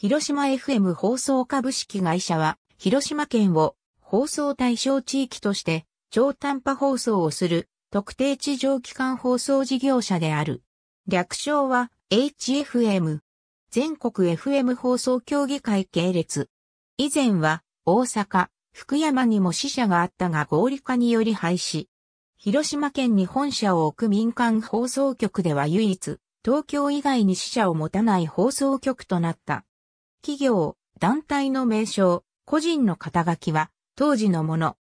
広島 FM 放送株式会社は、広島県を放送対象地域として、超短波放送をする特定地上機関放送事業者である。略称は HFM。全国 FM 放送協議会系列。以前は大阪、福山にも支社があったが合理化により廃止。広島県に本社を置く民間放送局では唯一、東京以外に支社を持たない放送局となった。企業、団体の名称、個人の肩書きは当時のもの。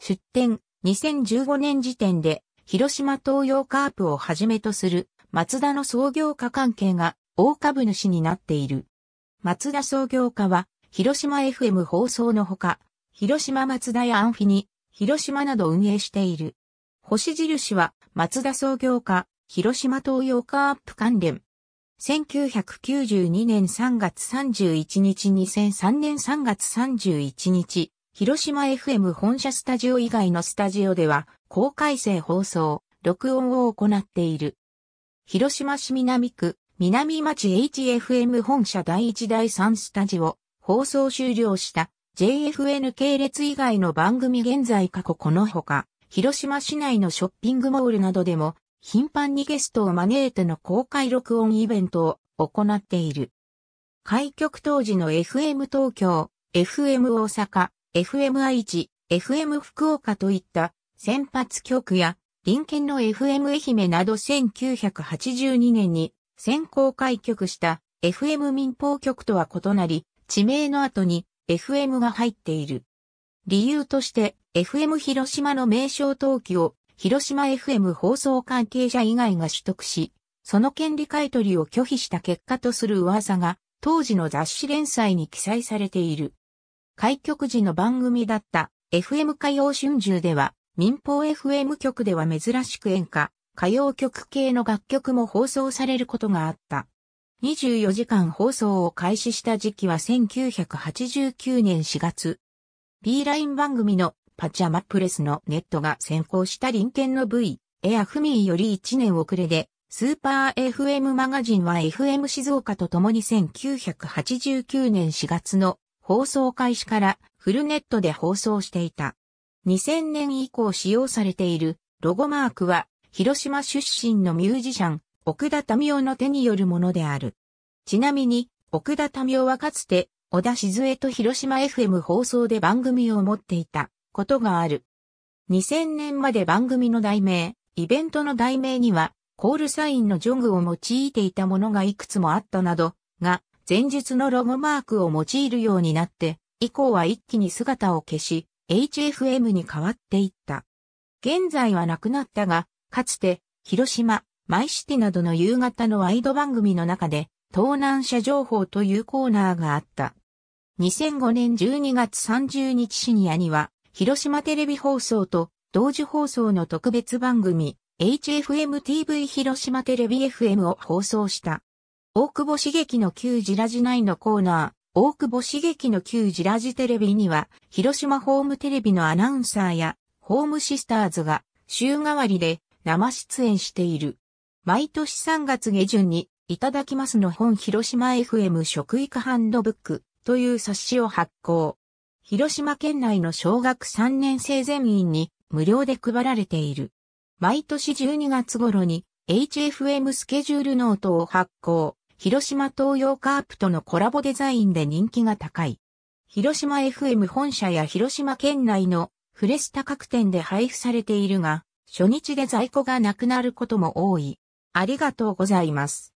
出展、2015年時点で広島東洋カープをはじめとする松田の創業家関係が大株主になっている。松田創業家は広島 FM 放送のほか、広島松田やアンフィニ、広島など運営している。星印は松田創業家、広島東洋カープ関連、1992年3月31日2003年3月31日、広島 FM 本社スタジオ以外のスタジオでは、公開生放送、録音を行っている。広島市南区、南町 HFM 本社第1第3スタジオ、放送終了した JFN 系列以外の番組現在過去このほか、広島市内のショッピングモールなどでも頻繁にゲストを招いての公開録音イベントを行っている。開局当時の FM 東京、FM 大阪、FM 愛知、FM 福岡といった先発局や隣県の FM 愛媛など1982年に先行開局した FM 民放局とは異なり、地名の後に FM が入っている。理由として FM 広島の名称登記を広島 FM 放送関係者以外が取得し、その権利買取を拒否した結果とする噂が、当時の雑誌連載に記載されている。開局時の番組だった FM 歌謡春秋では、民放 FM 局では珍しく演歌、歌謡曲系の楽曲も放送されることがあった。24時間放送を開始した時期は1989年4月。B ライン番組のパチャマプレスのネットが先行した臨県の V、エアフミーより1年遅れで、スーパー FM マガジンは FM 静岡と共に1989年4月の放送開始からフルネットで放送していた。2000年以降使用されているロゴマークは広島出身のミュージシャン奥田民生の手によるものである。ちなみに奥田民生はかつて小田静江と広島 FM 放送で番組を持っていた。ことがある。2000年まで番組の題名、イベントの題名には、コールサインのジョグを用いていたものがいくつもあったなど、が、前述のロゴマークを用いるようになって、以降は一気に姿を消し、HFM に変わっていった。現在はなくなったが、かつて、広島、マイシティなどの夕方のワイド番組の中で、盗難車情報というコーナーがあった。2005年12月30日深夜には、広島テレビ放送と同時放送の特別番組 HFMTV 広島テレビ FM を放送した。大久保茂樹の旧ジラジ内のコーナー、大久保茂樹の旧ジラジテレビには、広島ホームテレビのアナウンサーや、ホームシスターズが、週替わりで生出演している。毎年3月下旬に、いただきますの本広島 FM 食育ハンドブックという冊子を発行。広島県内の小学3年生全員に無料で配られている。毎年12月頃に HFM スケジュールノートを発行。広島東洋カープとのコラボデザインで人気が高い。広島 FM 本社や広島県内のフレスタ各店で配布されているが、初日で在庫がなくなることも多い。ありがとうございます。